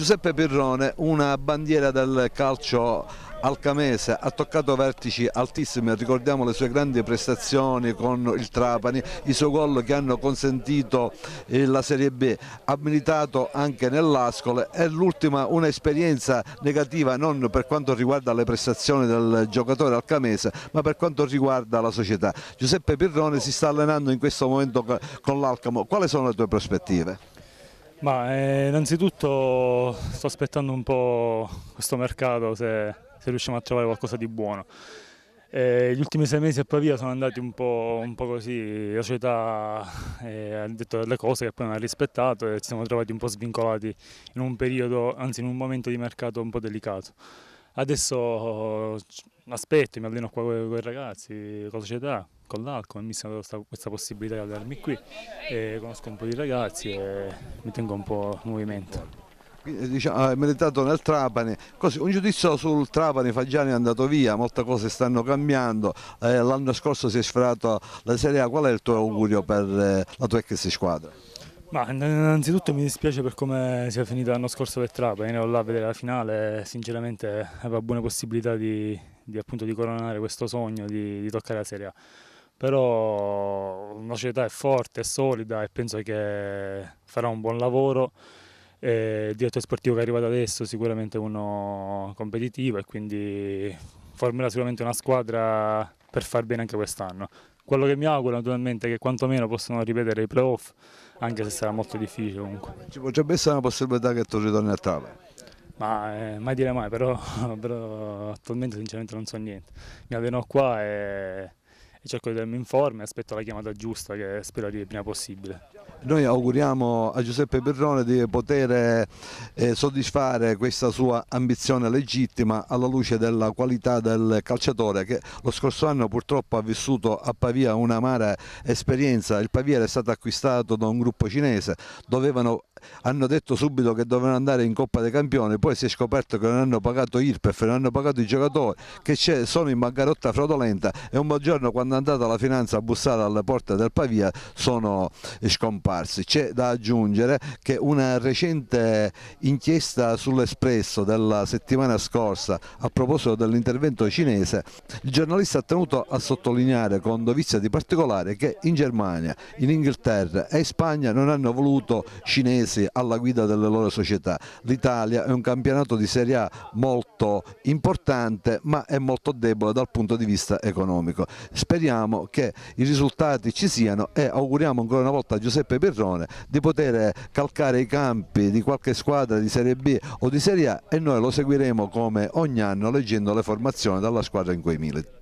Giuseppe Pirrone, una bandiera del calcio Alcamese ha toccato vertici altissimi, ricordiamo le sue grandi prestazioni con il Trapani, i suoi gol che hanno consentito la Serie B, ha militato anche nell'Ascole è l'ultima un'esperienza negativa non per quanto riguarda le prestazioni del giocatore alcamese ma per quanto riguarda la società. Giuseppe Pirrone si sta allenando in questo momento con l'Alcamo, quali sono le tue prospettive? Ma eh, innanzitutto sto aspettando un po' questo mercato se, se riusciamo a trovare qualcosa di buono. Eh, gli ultimi sei mesi a Pavia sono andati un po', un po così, la società eh, ha detto delle cose che poi non ha rispettato e ci siamo trovati un po' svincolati in un periodo, anzi in un momento di mercato un po' delicato adesso oh, aspetto, mi alleno qua con i ragazzi, con la società, con l'alcol, mi sono dato questa possibilità di allenarmi qui, e conosco un po' di ragazzi e mi tengo un po' in movimento. Diciamo, è ah, meditato nel Trapani, Così, un giudizio sul Trapani, Fagiani è andato via, molte cose stanno cambiando, eh, l'anno scorso si è sferato la Serie A, qual è il tuo augurio per eh, la tua ex squadra? Ma innanzitutto mi dispiace per come si è finito l'anno scorso per Trapa, ero là a vedere la finale e sinceramente aveva buone possibilità di, di, appunto, di coronare questo sogno di, di, toccare la Serie A. Però la società è forte, è solida e penso che farà un buon lavoro. E il direttore sportivo che è arrivato adesso è sicuramente uno competitivo e quindi formerà sicuramente una squadra per far bene anche quest'anno. Quello che mi auguro naturalmente è che quantomeno possano ripetere i playoff, anche se sarà molto difficile comunque. Ci potrebbe essere una possibilità che tu ritorni a tavola? Ma eh, mai dire mai, però, però, attualmente sinceramente non so niente. Mi avveno qua e e cerco di darmi in forma e aspetto la chiamata giusta che spero arrivi prima possibile. Noi auguriamo a Giuseppe Berrone di poter eh, soddisfare questa sua ambizione legittima alla luce della qualità del calciatore che lo scorso anno purtroppo ha vissuto a Pavia un'amara esperienza, il Pavia era stato acquistato da un gruppo cinese, dovevano hanno detto subito che dovevano andare in Coppa dei Campioni, poi si è scoperto che non hanno pagato IRPEF, non hanno pagato i giocatori, che sono in bancarotta fraudolenta e un buon giorno quando quando è andata la finanza a bussare alle porte del Pavia sono scomparsi. C'è da aggiungere che una recente inchiesta sull'Espresso della settimana scorsa a proposito dell'intervento cinese, il giornalista ha tenuto a sottolineare con dovizia di particolare che in Germania, in Inghilterra e in Spagna non hanno voluto cinesi alla guida delle loro società. L'Italia è un campionato di Serie A molto importante ma è molto debole dal punto di vista economico. Speriamo speriamo che i risultati ci siano e auguriamo ancora una volta a Giuseppe Pirrone di poter calcare i campi di qualche squadra di Serie B o di Serie A e noi lo seguiremo come ogni anno leggendo le formazioni dalla squadra in cui milita.